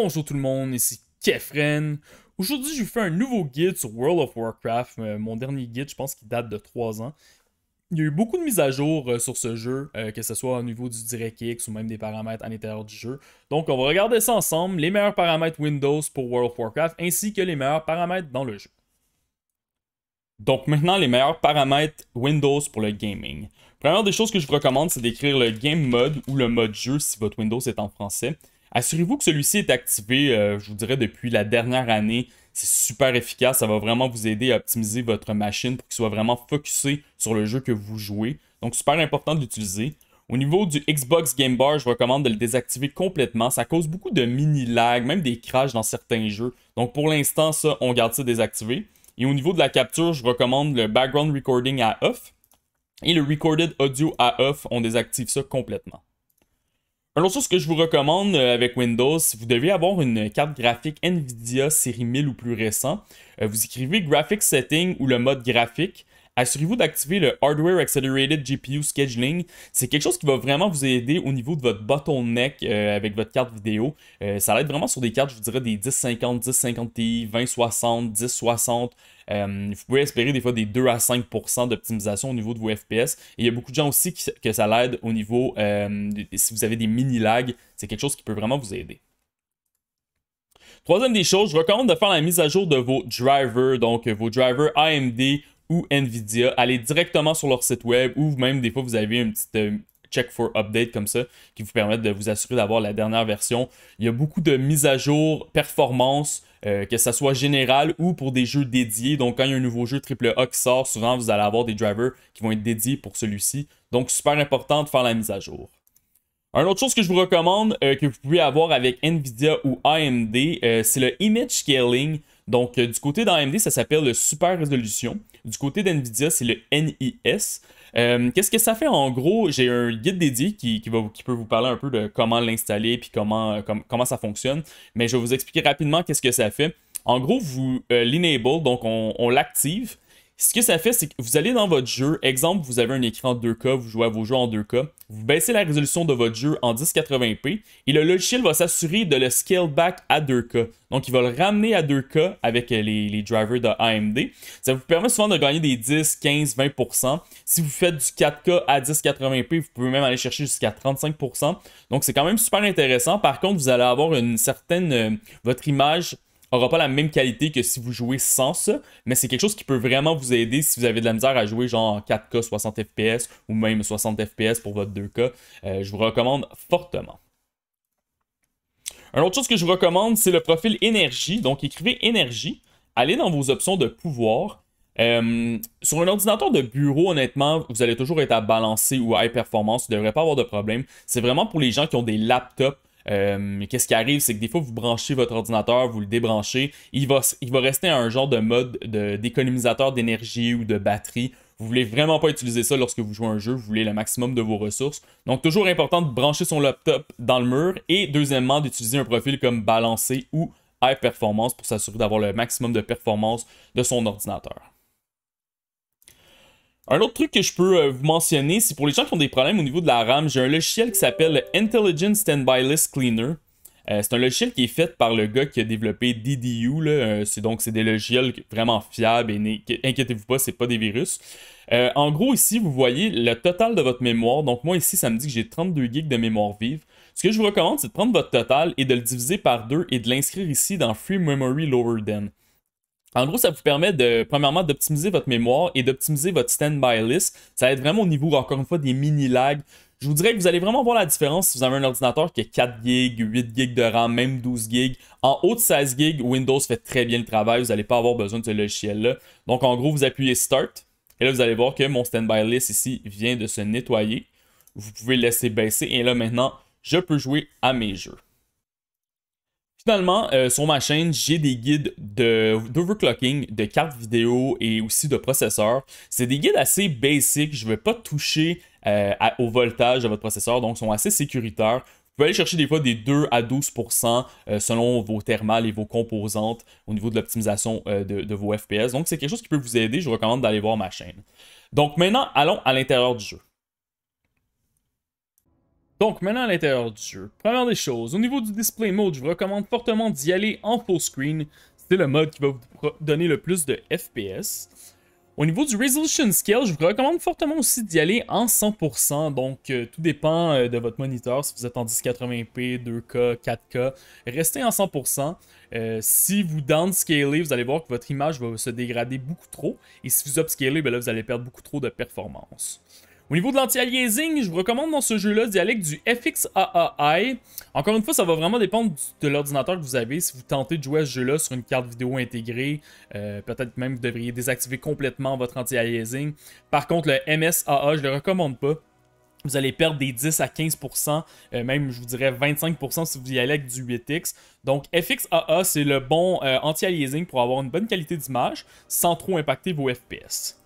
Bonjour tout le monde, ici Kefren. Aujourd'hui, je vous fais un nouveau guide sur World of Warcraft, euh, mon dernier guide, je pense qu'il date de 3 ans. Il y a eu beaucoup de mises à jour euh, sur ce jeu, euh, que ce soit au niveau du DirectX ou même des paramètres à l'intérieur du jeu. Donc, on va regarder ça ensemble, les meilleurs paramètres Windows pour World of Warcraft, ainsi que les meilleurs paramètres dans le jeu. Donc maintenant, les meilleurs paramètres Windows pour le gaming. Première des choses que je vous recommande, c'est d'écrire le Game Mode ou le mode jeu si votre Windows est en français. Assurez-vous que celui-ci est activé, euh, je vous dirais, depuis la dernière année. C'est super efficace, ça va vraiment vous aider à optimiser votre machine pour qu'il soit vraiment focusé sur le jeu que vous jouez. Donc super important de l'utiliser. Au niveau du Xbox Game Bar, je recommande de le désactiver complètement. Ça cause beaucoup de mini-lag, même des crashs dans certains jeux. Donc pour l'instant, ça, on garde ça désactivé. Et au niveau de la capture, je recommande le background recording à off et le recorded audio à off. On désactive ça complètement. Alors autre chose que je vous recommande euh, avec Windows, vous devez avoir une carte graphique NVIDIA série 1000 ou plus récent, euh, vous écrivez Graphics Setting ou le mode graphique assurez-vous d'activer le Hardware Accelerated GPU Scheduling. C'est quelque chose qui va vraiment vous aider au niveau de votre bottleneck euh, avec votre carte vidéo. Euh, ça l'aide vraiment sur des cartes, je vous dirais, des 1050, 1050 Ti, 2060, 1060. Euh, vous pouvez espérer des fois des 2 à 5 d'optimisation au niveau de vos FPS. Et il y a beaucoup de gens aussi que ça l'aide au niveau, si vous avez des mini-lags, c'est quelque chose qui peut vraiment vous aider. Troisième des choses, je recommande de faire la mise à jour de vos drivers, donc vos drivers AMD ou Nvidia, allez directement sur leur site web ou même des fois vous avez une petite euh, check for update comme ça qui vous permet de vous assurer d'avoir la dernière version. Il y a beaucoup de mises à jour, performance euh, que ce soit général ou pour des jeux dédiés. Donc, quand il y a un nouveau jeu AAA qui sort, souvent vous allez avoir des drivers qui vont être dédiés pour celui-ci. Donc, super important de faire la mise à jour. un autre chose que je vous recommande euh, que vous pouvez avoir avec Nvidia ou AMD, c'est le image scaling. Donc, euh, du côté d'AMD, ça s'appelle le Super Résolution. Du côté d'NVIDIA, c'est le NIS. Euh, qu'est-ce que ça fait en gros J'ai un guide dédié qui, qui, peut vous parler un peu de comment l'installer puis comment, euh, comment ça fonctionne. Mais je vais vous expliquer rapidement qu'est-ce que ça fait. En gros, vous l'enable, donc on l'active. Ce que ça fait, c'est que vous allez dans votre jeu, exemple, vous avez un écran 2K, vous jouez à vos jeux en 2K, vous baissez la résolution de votre jeu en 1080p et le logiciel va s'assurer de le scale back à 2K. Donc, il va le ramener à 2K avec euh, les, drivers de AMD. Ça vous permet souvent de gagner des 10, 15, 20%. Si vous faites du 4K à 1080p, vous pouvez même aller chercher jusqu'à 35%. Donc, c'est quand même super intéressant. Par contre, vous allez avoir une certaine... Euh, votre image aura pas la même qualité que si vous jouez sans ça, mais c'est quelque chose qui peut vraiment vous aider si vous avez de la misère à jouer genre 4K 60 FPS ou même 60 FPS pour votre 2K. Euh, je vous recommande fortement. Une autre chose que je vous recommande, c'est le profil énergie. Donc écrivez énergie, allez dans vos options de pouvoir. Euh, sur un ordinateur de bureau, honnêtement, vous allez toujours être à balancer ou à high performance. Vous ne devrez pas avoir de problème. C'est vraiment pour les gens qui ont des laptops euh, mais qu'est-ce qui arrive, c'est que des fois, vous branchez votre ordinateur, vous le débranchez, il va, il va rester un genre de mode d'économisateur d'énergie ou de batterie. Vous voulez vraiment pas utiliser ça lorsque vous jouez un jeu, vous voulez le maximum de vos ressources. Donc toujours important de brancher son laptop dans le mur et deuxièmement d'utiliser un profil comme balancé ou high performance pour s'assurer d'avoir le maximum de performance de son ordinateur. Un autre truc que je peux euh, vous mentionner, c'est pour les gens qui ont des problèmes au niveau de la RAM, j'ai un logiciel qui s'appelle Intelligent Standby List Cleaner. Euh, c'est un logiciel qui est fait par le gars qui a développé DDU. Euh, c'est donc c'est des logiciels vraiment fiables et inquiétez-vous pas, c'est pas des virus. en gros, ici, vous voyez le total de votre mémoire. Donc moi ici, ça me dit que j'ai 32 gigs de mémoire vive. Ce que je vous recommande, c'est de prendre votre total et de le diviser par deux et de l'inscrire ici dans Free Memory Lower Than. En gros, ça vous permet de, premièrement, d'optimiser votre mémoire et d'optimiser votre standby list. Ça va être vraiment au niveau, encore une fois, des mini-lags. Je vous dirais que vous allez vraiment voir la différence si vous avez un ordinateur qui a 4 GB, 8 GB de RAM, même 12 GB. En haut de 16 GB, Windows fait très bien le travail. Vous n'allez pas avoir besoin de ce logiciel-là. Donc, en gros, vous appuyez Start. Et là, vous allez voir que mon standby list ici vient de se nettoyer. Vous pouvez le laisser baisser. Et là, maintenant, je peux jouer à mes jeux. Finalement, euh, sur ma chaîne, j'ai des guides d'overclocking, de, de, cartes vidéo et aussi de processeurs. C'est des guides assez basiques. Je ne vais pas toucher euh, au voltage de votre processeur, donc ils sont assez sécuritaires. Vous pouvez aller chercher des fois des 2 à 12 euh, selon vos thermales et vos composantes au niveau de l'optimisation de, de, vos FPS. Donc, c'est quelque chose qui peut vous aider. Je vous recommande d'aller voir ma chaîne. Donc, maintenant, allons à l'intérieur du jeu. Donc maintenant à l'intérieur du jeu, première des choses, au niveau du display mode, je vous recommande fortement d'y aller en full screen. C'est le mode qui va vous donner le plus de FPS. Au niveau du resolution scale, je vous recommande fortement aussi d'y aller en 100%. Donc euh, tout dépend euh, de votre moniteur. Si vous êtes en 1080p, 2K, 4K, restez en 100%. Euh, si vous downscalez, vous allez voir que votre image va se dégrader beaucoup trop. Et si vous upscalez, ben là, vous allez perdre beaucoup trop de performance. Au niveau de l'anti-aliasing, je vous recommande dans ce jeu-là avec du FXAAI. Encore une fois, ça va vraiment dépendre de l'ordinateur que vous avez. Si vous tentez de jouer à ce jeu-là sur une carte vidéo intégrée, euh, peut-être même vous devriez désactiver complètement votre anti-aliasing. Par contre, le MSAA, je ne le recommande pas vous allez perdre des 10 à 15%, euh, même je vous dirais 25% si vous y allez avec du 8X. Donc FXAA, c'est le bon euh, anti-aliasing pour avoir une bonne qualité d'image sans trop impacter vos FPS.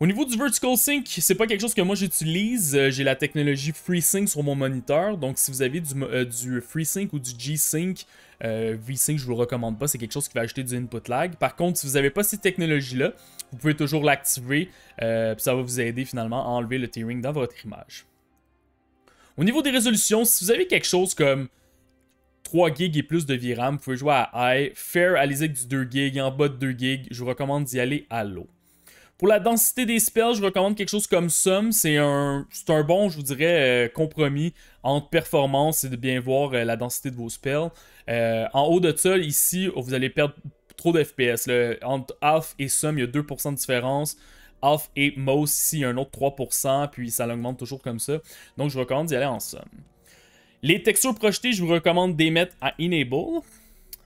Au niveau du Vertical Sync, c'est pas quelque chose que moi j'utilise. Euh, j'ai la technologie FreeSync sur mon moniteur, donc si vous avez du, euh, FreeSync ou du G-Sync, euh, V-Sync je vous recommande pas, c'est quelque chose qui va ajouter du input lag. Par contre, si vous n'avez pas cette technologie-là, vous pouvez toujours l'activer, euh, puis ça va vous aider finalement à enlever le tearing dans votre image. Au niveau des résolutions, si vous avez quelque chose comme 3 GB et plus de VRAM, vous pouvez jouer à high. Fair, à y du 2 GB, en bas de 2 GB, je vous recommande d'y aller à l'eau. Pour la densité des spells, je recommande quelque chose comme SUM, C'est un, un bon, je vous dirais, euh, compromis entre performance et de bien voir euh, la densité de vos spells. Euh, en haut de ça, ici, vous allez perdre trop de FPS. Entre Half et SUM, il y a 2% de différence. Half et Most, ici, il y a un autre 3%, puis ça augmente toujours comme ça. Donc, je recommande d'y aller en SUM. Les textures projetées, je vous recommande d'émettre à Enable.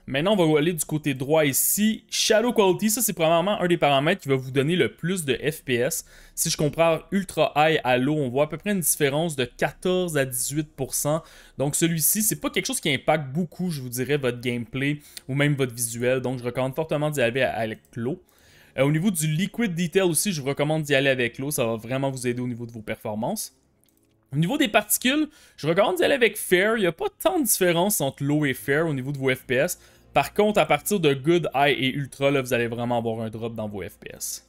Maintenant, on va aller du côté droit ici. Shadow Quality, ça c'est probablement un des paramètres qui va vous donner le plus de FPS. Si je compare Ultra High à Low, on voit à peu près une différence de 14 à 18%. Donc celui-ci, c'est pas quelque chose qui impacte beaucoup, je vous dirais, votre gameplay ou même votre visuel. Donc je recommande fortement d'y aller avec Low. Euh, au niveau du Liquid Detail aussi, je vous recommande d'y aller avec Low. Ça va vraiment vous aider au niveau de vos performances. Au niveau des particules, je recommande d'y aller avec Fair. Il n'y a pas tant de différence entre Low et Fair au niveau de vos FPS. Par contre, à partir de Good, High et Ultra, là, vous allez vraiment avoir un drop dans vos FPS.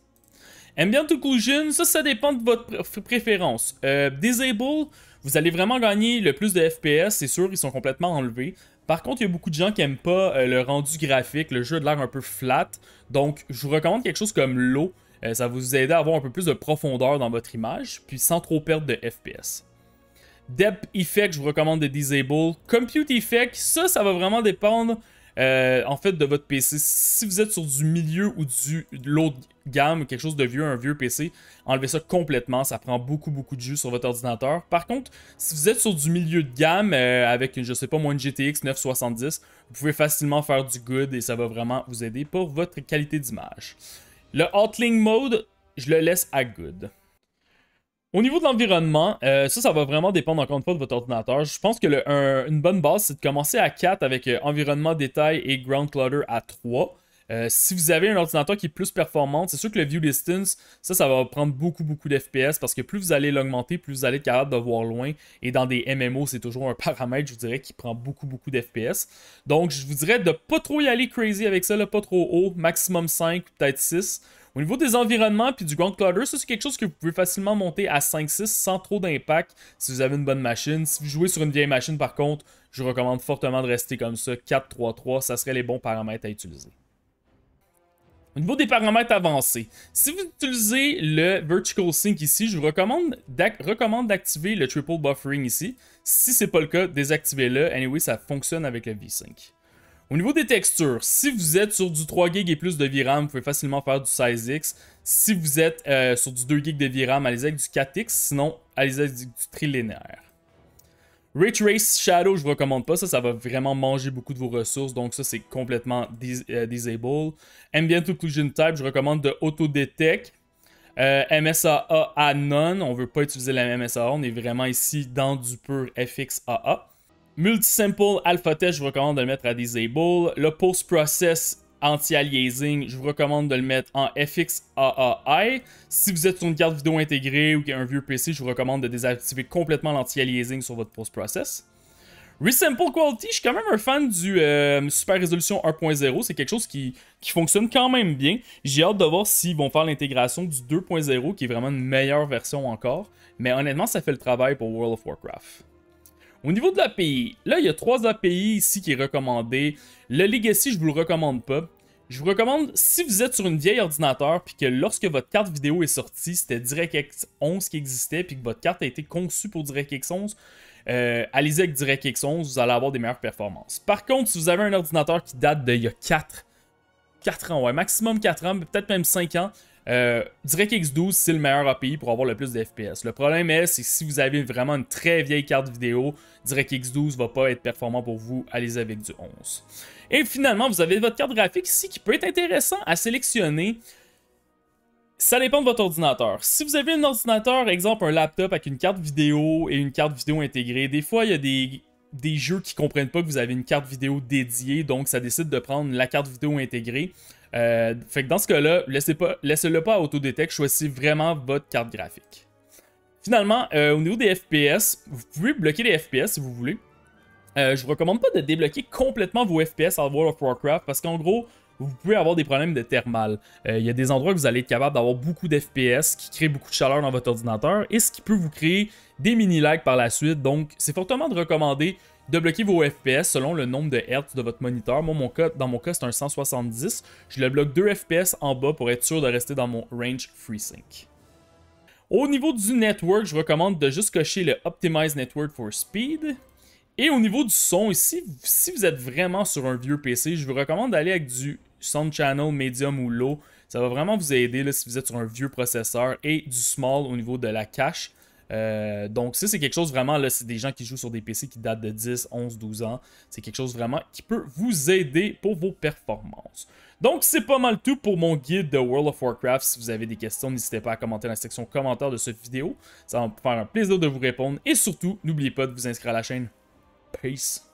Ambient Occlusion, ça, ça dépend de votre préférence. Euh, disable, vous allez vraiment gagner le plus de FPS, c'est sûr, ils sont complètement enlevés. Par contre, il y a beaucoup de gens qui n'aiment pas euh, le rendu graphique, le jeu a l'air un peu flat. Donc, je vous recommande quelque chose comme l'eau. Euh, ça va vous aider à avoir un peu plus de profondeur dans votre image, puis sans trop perdre de FPS. Depth Effect, je vous recommande de Disable. Compute Effect, ça, ça va vraiment dépendre euh, en fait de votre PC. Si vous êtes sur du milieu ou du, de l'autre gamme, quelque chose de vieux, un vieux PC, enlevez ça complètement. Ça prend beaucoup, beaucoup de jus sur votre ordinateur. Par contre, si vous êtes sur du milieu de gamme euh, avec, une, je sais pas, moi, une GTX 970, vous pouvez facilement faire du good et ça va vraiment vous aider pour votre qualité d'image. Le hotling Mode, je le laisse à good. Au niveau de l'environnement, euh, ça, ça va vraiment dépendre encore une fois de votre ordinateur. Je pense que une bonne base, c'est de commencer à 4 avec euh, environnement détail et ground clutter à 3. Euh, si vous avez un ordinateur qui est plus performant, c'est sûr que le view distance, ça, ça va prendre beaucoup, beaucoup d'FPS parce que plus vous allez l'augmenter, plus vous allez être capable de voir loin. Et dans des MMO, c'est toujours un paramètre, je dirais, qui prend beaucoup, beaucoup d'FPS. Donc, je vous dirais de pas trop y aller crazy avec ça, pas trop haut, maximum 5, peut-être 6. Au niveau des environnements puis du ground clutter, ça c'est quelque chose que vous pouvez facilement monter à 5-6 sans trop d'impact si vous avez une bonne machine. Si vous jouez sur une vieille machine par contre, je recommande fortement de rester comme ça, 4-3-3, ça serait les bons paramètres à utiliser. Au niveau des paramètres avancés, si vous utilisez le Vertical Sync ici, je vous recommande d'activer le Triple Buffering ici. Si ce n'est pas le cas, désactivez-le. Anyway, ça fonctionne avec le V-Sync. Au niveau des textures, si vous êtes sur du 3GB et plus de VRAM, vous pouvez facilement faire du 16X. Si vous êtes euh, sur du 2GB de VRAM, allez avec du 4X, sinon allez avec du trilinéaire. Rich Race Shadow, je vous recommande pas ça, ça va vraiment manger beaucoup de vos ressources, donc ça c'est complètement euh, disable. Ambient Occlusion Type, je recommande de auto euh, MSAA à none, on veut pas utiliser la MSAA, on est vraiment ici dans du pur FXAA. Multi-Simple Alpha Test, je vous recommande de le mettre à Disable. Le Post-Process anti-aliasing, je vous recommande de le mettre en FXAAI. Si vous êtes sur une carte vidéo intégrée ou a un vieux PC, je vous recommande de désactiver complètement l'anti-aliasing sur votre post-process. Resample Quality, je suis quand même un fan du euh, Super Résolution 1.0. C'est quelque chose qui, qui, fonctionne quand même bien. J'ai hâte de voir s'ils vont faire l'intégration du 2.0, qui est vraiment une meilleure version encore. Mais honnêtement, ça fait le travail pour World of Warcraft. Au niveau de l'API, là, il y a trois API ici qui est recommandé. Le Legacy, je ne vous le recommande pas. Je vous recommande, si vous êtes sur une vieille ordinateur, puis que lorsque votre carte vidéo est sortie, c'était DirectX 11 qui existait, puis que votre carte a été conçue pour DirectX 11, euh, allez-y avec DirectX 11, vous allez avoir des meilleures performances. Par contre, si vous avez un ordinateur qui date d'il y a 4, 4 ans, ouais, maximum 4 ans, peut-être même 5 ans, euh, x 12, c'est le meilleur API pour avoir le plus de FPS. Le problème est, c'est que si vous avez vraiment une très vieille carte vidéo, DirectX 12 va pas être performant pour vous. Allez avec du 11. Et finalement, vous avez votre carte graphique ici qui peut être intéressant à sélectionner. Ça dépend de votre ordinateur. Si vous avez un ordinateur, exemple un laptop avec une carte vidéo et une carte vidéo intégrée, des fois il y a des des jeux qui comprennent pas que vous avez une carte vidéo dédiée, donc ça décide de prendre la carte vidéo intégrée. Euh, fait que dans ce cas-là, laissez-le pas, laissez pas à choisissez vraiment votre carte graphique. Finalement, euh, au niveau des FPS, vous pouvez bloquer les FPS si vous voulez. Euh, je vous recommande pas de débloquer complètement vos FPS en World of Warcraft parce qu'en gros, vous pouvez avoir des problèmes de thermal. Euh, il y a des endroits où vous allez être capable d'avoir beaucoup d'FPS qui créent beaucoup de chaleur dans votre ordinateur et ce qui peut vous créer des mini-lags par la suite. Donc, c'est fortement de recommander de bloquer vos FPS selon le nombre de Hertz de votre moniteur. Moi, mon cas, dans mon cas, c'est un 170. Je le bloque 2 FPS en bas pour être sûr de rester dans mon range FreeSync. Au niveau du network, je recommande de juste cocher le Optimize Network for Speed. Et au niveau du son, ici, si vous êtes vraiment sur un vieux PC, je vous recommande d'aller avec du Sound Channel Medium ou Low. Ça va vraiment vous aider si vous êtes sur un vieux processeur et du Small au niveau de la cache. Euh, donc ça, c'est quelque chose vraiment, là, c'est des gens qui jouent sur des PC qui datent de 10, 11, 12 ans. C'est quelque chose vraiment qui peut vous aider pour vos performances. Donc, c'est pas mal tout pour mon guide de World of Warcraft. Si vous avez des questions, n'hésitez pas à commenter dans la section commentaires de cette vidéo. Ça va me faire un plaisir de vous répondre. Et surtout, n'oubliez pas de vous inscrire à la chaîne. Peace.